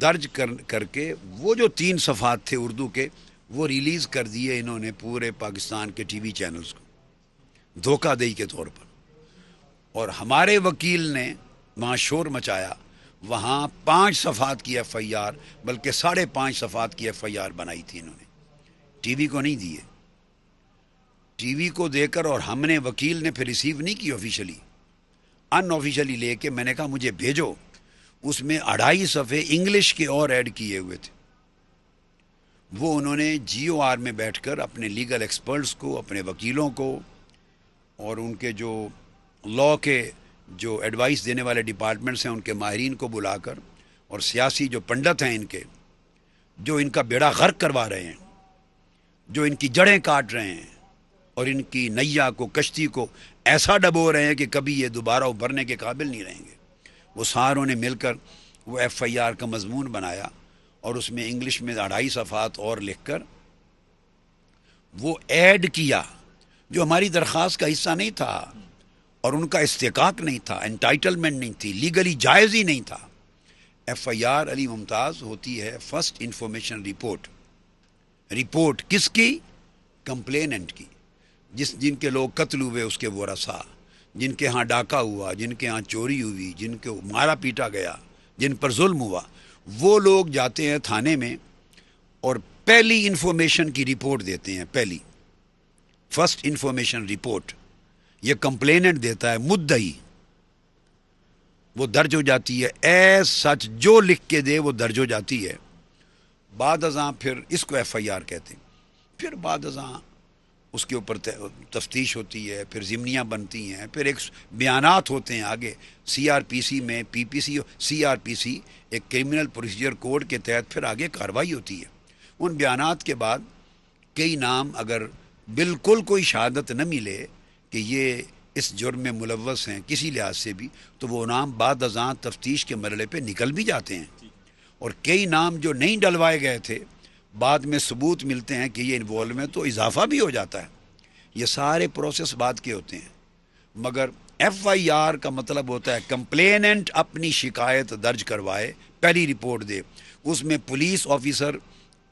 दर्ज कर करके वो जो तीन सफ़ात थे उर्दू के वो रिलीज़ कर दिए इन्होंने पूरे पाकिस्तान के टीवी चैनल्स को दही के तौर पर और हमारे वकील ने वहाँ शोर मचाया वहाँ पाँच सफ़ात की एफ़ आई आर बल्कि साढ़े पाँच सफ़ात की एफ़ आई आर बनाई थी इन्होंने टी वी को नहीं दिए टी वी को देकर और हमने वकील ने फिर रिसीव नहीं की ऑफिशली अनऑफिशली लेके मैंने कहा मुझे भेजो उसमें अढ़ाई सफ़े इंग्लिश के और ऐड किए हुए थे वो उन्होंने ओ आर में बैठकर अपने लीगल एक्सपर्ट्स को अपने वकीलों को और उनके जो लॉ के जो एडवाइस देने वाले डिपार्टमेंट्स हैं उनके माहरीन को बुलाकर और सियासी जो पंडित हैं इनके जो इनका बेड़ा गर्क करवा रहे हैं जो इनकी जड़ें काट रहे हैं और इनकी नैया को कश्ती को ऐसा डबो रहे हैं कि कभी ये दोबारा उभरने के काबिल नहीं रहेंगे वो सारों ने मिलकर वो एफ़ आई आर का मजमून बनाया और उसमें इंग्लिश में अढ़ाई सफ़ात और लिख कर वो ऐड किया जो हमारी दरख्वास्त का हिस्सा नहीं था और उनका इस्तेकाक नहीं था एंटाइटलमेंट नहीं थी लीगली जायज़ ही नहीं था F I R Ali Mumtaz होती है फर्स्ट इंफॉर्मेशन रिपोर्ट रिपोर्ट किसकी कंप्लेनेंट की जिस जिनके लोग कत्ल हुए उसके वो रसा जिनके यहाँ डाका हुआ जिनके यहाँ चोरी हुई जिनके मारा पीटा गया जिन पर जुल्म हुआ वो लोग जाते हैं थाने में और पहली इंफॉर्मेशन की रिपोर्ट देते हैं पहली फर्स्ट इंफॉर्मेशन रिपोर्ट ये कंप्लेनेंट देता है मुद्दई वो दर्ज हो जाती है ए सच जो लिख के दे वो दर्ज हो जाती है बाद अजा फिर इसको एफ आई आर कहते हैं फिर बाद अजा उसके ऊपर तफ्तीश होती है फिर ज़िमनियाँ बनती हैं फिर एक बयानात होते हैं आगे सी आर पी सी में P P C C R P C एक क्रिमिनल प्रोसीजर कोड के तहत फिर आगे कार्रवाई होती है उन बयानात के बाद कई नाम अगर बिल्कुल कोई शहादत न मिले कि ये इस जुर्म में मुलवस हैं किसी लिहाज से भी तो वो नाम बाद अजां तफ्तीश के मरले पे निकल भी जाते हैं और कई नाम जो नहीं डलवाए गए थे बाद में सबूत मिलते हैं कि ये इन्वॉल्व है तो इजाफा भी हो जाता है ये सारे प्रोसेस बाद के होते हैं मगर एफ आई आर का मतलब होता है कंप्लेनेंट अपनी शिकायत दर्ज करवाए पहली रिपोर्ट दे उसमें पुलिस ऑफिसर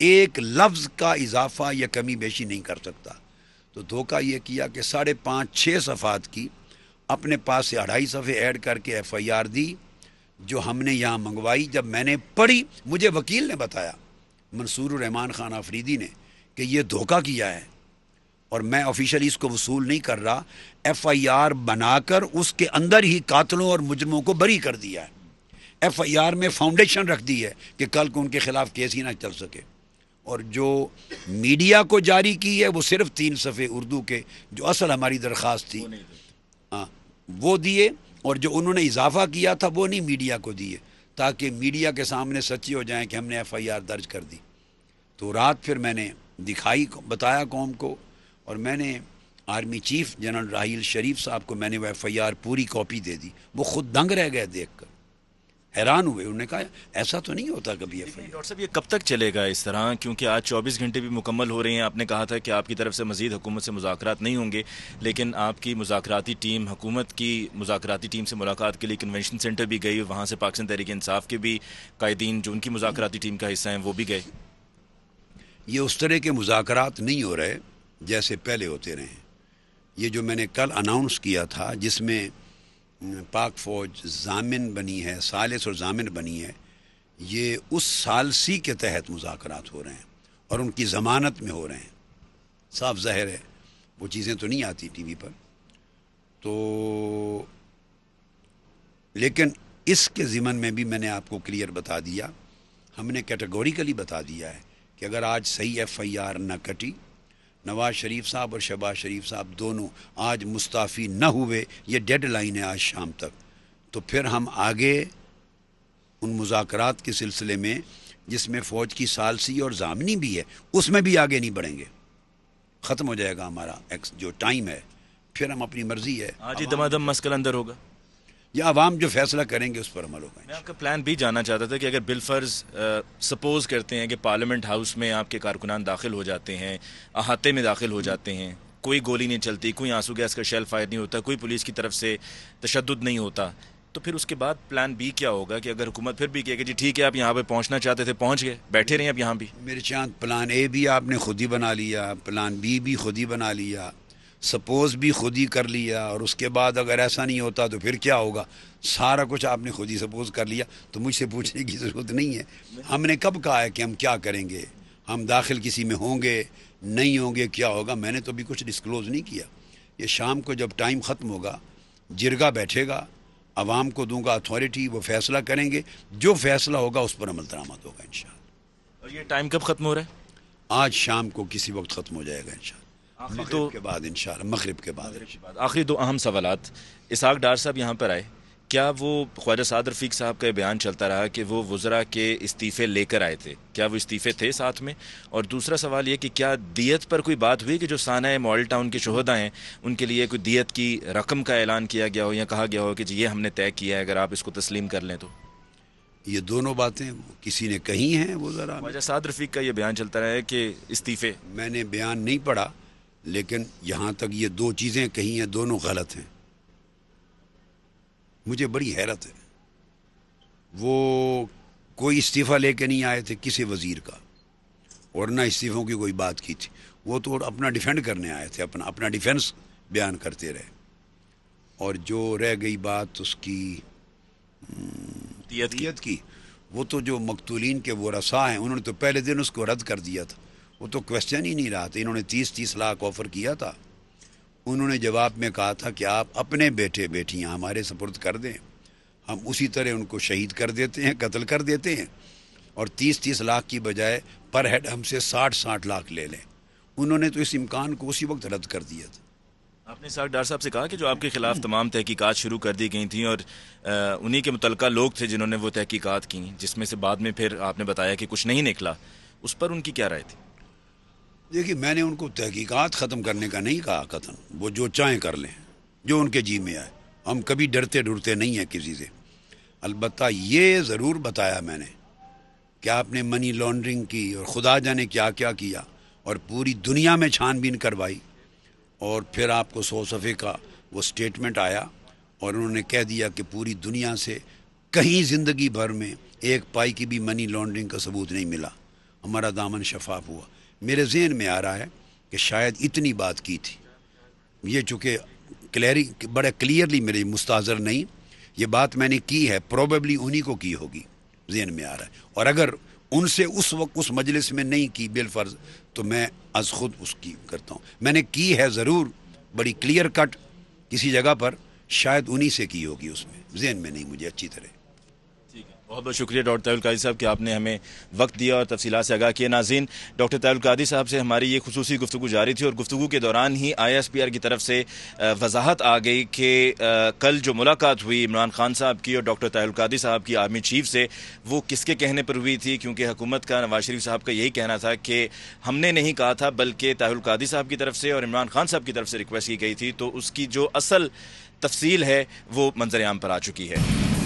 एक लफ्ज़ का इजाफा या कमी बेशी नहीं कर सकता तो धोखा ये किया कि साढ़े पाँच छः सफ़ात की अपने पास से अढ़ाई सफ़े ऐड करके एफ़ आई आर दी जो हमने यहाँ मंगवाई जब मैंने पढ़ी मुझे वकील ने बताया मंसूर रहमान खान आफरीदी ने कि ये धोखा किया है और मैं ऑफिशियली इसको वसूल नहीं कर रहा एफ़ आई आर बनाकर उसके अंदर ही कातलों और मुजरमों को बरी कर दिया है एफ़ आई आर में फाउंडेशन रख दी है कि कल को उनके खिलाफ केस ही ना चल सके और जो मीडिया को जारी की है वो सिर्फ तीन सफ़े उर्दू के जो असल हमारी दरख्वास्त थी हाँ वो दिए और जो उन्होंने इजाफा किया था वो नहीं मीडिया को दिए ताकि मीडिया के सामने सच्ची हो जाए कि हमने एफ़ आई आर दर्ज कर दी तो रात फिर मैंने दिखाई बताया कौम को और मैंने army chief general Raheel Sharif साहब को मैंने वो एफ आई आर पूरी कॉपी दे दी वो खुद दंग रह गए देख कर हैरान हुए उन्होंने कहा ऐसा तो नहीं होता कभी एफ आई डॉक्टर साहब ये कब तक चलेगा इस तरह क्योंकि आज 24 घंटे भी मुकम्मल हो रहे हैं आपने कहा था कि आपकी तरफ से मजीद हुकूमत से मुजाकरात नहीं होंगे लेकिन आपकी मुजाकराती टीम हुकूमत की मुजाकराती टीम से मुलाकात के लिए कन्वेंशन सेंटर भी गई वहाँ से पाकिस्तान तहरीक इंसाफ के भी कायदीन जो उनकी मुजाकराती टीम का हिस्सा हैं वो भी गए ये उस तरह के मुजाकरात नहीं हो रहे जैसे पहले होते रहे ये जो मैंने कल अनाउंस किया था जिसमें पाक फ़ौज जामिन बनी है सालिस और जामिन बनी है ये उस सालसी के तहत मुजात हो रहे हैं और उनकी ज़मानत में हो रहे हैं साफ जहर है वो चीज़ें तो नहीं आती टी वी पर तो लेकिन इसके ज़िमन में भी मैंने आपको क्लियर बता दिया हमने कैटेगोरिकली बता दिया है कि अगर आज सही एफ आई आर न कटी नवाज शरीफ साहब और शहबाज शरीफ साहब दोनों आज मुस्ताफ़ी न हुए ये डेड लाइन है आज शाम तक तो फिर हम आगे उन मुजात के सिलसिले में जिसमें फ़ौज की सालसी और जामनी भी है उसमें भी आगे नहीं बढ़ेंगे ख़त्म हो जाएगा हमारा एक्स जो टाइम है फिर हम अपनी मर्ज़ी है आज ही दमादम मस्कल अंदर होगा या आवाम जो फैसला करेंगे उस पर अमल होगा मैं आपका प्लान भी जानना चाहता था कि अगर बिलफर्ज सपोज करते हैं कि पार्लियामेंट हाउस में आपके कारकुनान दाखिल हो जाते हैं अहाते में दाखिल हो जाते हैं कोई गोली नहीं चलती कोई आंसू गैस का शेल फायर नहीं होता कोई पुलिस की तरफ से तशद नहीं होता तो फिर उसके बाद प्लान बी क्या होगा कि अगर हुकूमत फिर भी कहेगी जी ठीक है आप यहाँ पे पहुँचना चाहते थे पहुँच गए बैठे रहे आप यहाँ भी मेरे चांद प्लान ए भी आपने खुद ही बना लिया प्लान बी भी खुद ही बना लिया सपोज भी खुद ही कर लिया और उसके बाद अगर ऐसा नहीं होता तो फिर क्या होगा सारा कुछ आपने खुद ही सपोज कर लिया तो मुझसे पूछने की ज़रूरत नहीं है हमने कब कहा है कि हम क्या करेंगे हम दाखिल किसी में होंगे नहीं होंगे क्या होगा मैंने तो भी कुछ डिस्क्लोज़ नहीं किया ये शाम को जब टाइम ख़त्म होगा जिरगा बैठेगा आवाम को दूंगा अथॉरिटी वो फैसला करेंगे जो फैसला होगा उस पर अमल दरामद होगा इन और ये टाइम कब ख़त्म हो रहा है आज शाम को किसी वक्त ख़त्म हो जाएगा इन आखिरी दो तो- के बाद इन मगरब के बाद आखिरी दो अहम सवाल इसहाक डार साहब यहाँ पर आए क्या वो ख्वाजा साद रफीक साहब का बयान चलता रहा कि वो वज़रा के इस्तीफ़े लेकर आए थे क्या वो इस्तीफ़े थे साथ में और दूसरा सवाल ये कि क्या दियत पर कोई बात हुई कि जो साना मॉडल टाउन के शहदा हैं उनके लिए कोई दियत की रकम का ऐलान किया गया हो या कहा गया हो कि जी ये हमने तय किया है अगर आप इसको तस्लीम कर लें तो ये दोनों बातें किसी ने कही हैं वो ज़रा ख्वाजा साद रफीक का ये बयान चलता रहा है कि इस्तीफ़े मैंने बयान नहीं पढ़ा लेकिन यहाँ तक ये दो चीज़ें कही हैं दोनों गलत हैं मुझे बड़ी हैरत है वो कोई इस्तीफ़ा लेके नहीं आए थे किसी वज़ीर का और ना इस्तीफ़ों की कोई बात की थी वो तो अपना डिफेंड करने आए थे अपना अपना डिफेंस बयान करते रहे और जो रह गई बात उसकी दियत की वो तो जो मकतूलिन के वो रसा हैं उन्होंने तो पहले दिन उसको रद्द कर दिया था वो तो क्वेश्चन ही नहीं रहा था इन्होंने तीस तीस लाख ऑफर किया था उन्होंने जवाब में कहा था कि आप अपने बेटे बेटियाँ हमारे सपुर्द कर दें हम उसी तरह उनको शहीद कर देते हैं कत्ल कर देते हैं और तीस तीस लाख की बजाय पर हेड हमसे साठ साठ लाख ले लें उन्होंने तो इस इम्कान को उसी वक्त रद्द कर दिया था आपने साहब डार साहब से कहा कि जो आपके खिलाफ तमाम तहकीकात शुरू कर दी गई थी और उन्हीं के मुतल लोग थे जिन्होंने वो तहकीकात की जिसमें से बाद में फिर आपने बताया कि कुछ नहीं निकला उस पर उनकी क्या राय थी देखिए मैंने उनको तहकीकात ख़त्म करने का नहीं कहा कथन वो जो चाहें कर लें जो उनके जी में आए हम कभी डरते डरते नहीं हैं किसी से अलबत् ये ज़रूर बताया मैंने कि आपने मनी लॉन्ड्रिंग की और खुदा जाने क्या क्या किया और पूरी दुनिया में छानबीन करवाई और फिर आपको सौ सफ़े का वो स्टेटमेंट आया और उन्होंने कह दिया कि पूरी दुनिया से कहीं ज़िंदगी भर में एक पाई की भी मनी लॉन्ड्रिंग का सबूत नहीं मिला हमारा दामन शफाफ हुआ मेरे जहन में आ रहा है कि शायद इतनी बात की थी ये चूँकि क्लियरी बड़े क्लियरली मेरे मुस्ताजर नहीं ये बात मैंने की है प्रोबेबली उन्हीं को की होगी जहन में आ रहा है और अगर उनसे उस वक्त उस मजलिस में नहीं की बिलफर्ज तो मैं आज खुद उसकी करता हूँ मैंने की है ज़रूर बड़ी क्लियर कट किसी जगह पर शायद उन्हीं से की होगी उसमें जहन में नहीं मुझे अच्छी तरह बहुत बहुत शुक्रिया डॉक्टर तैल कादी साहब कि आपने हमें वक्त दिया और तफसीला से आगाह किया नाजीन डॉक्टर तैल कादी साहब से हमारी ये खसूसी गुफ्तु जारी थी और गुफ्तु के दौरान ही आई एस पी आर की तरफ से वजाहत आ गई कि कल जो मुलाकात हुई इमरान खान साहब की और डॉक्टर तैल कादी साहब की आर्मी चीफ से वो किसके कहने पर हुई थी क्योंकि हुकूमत का नवाज शरीफ साहब का यही कहना था कि हमने नहीं कहा था बल्कि ताहुल कादी साहब की तरफ से और इमरान खान साहब की तरफ से रिक्वेस्ट की गई थी तो उसकी जो असल तफसील है वो मंजर आम पर आ चुकी है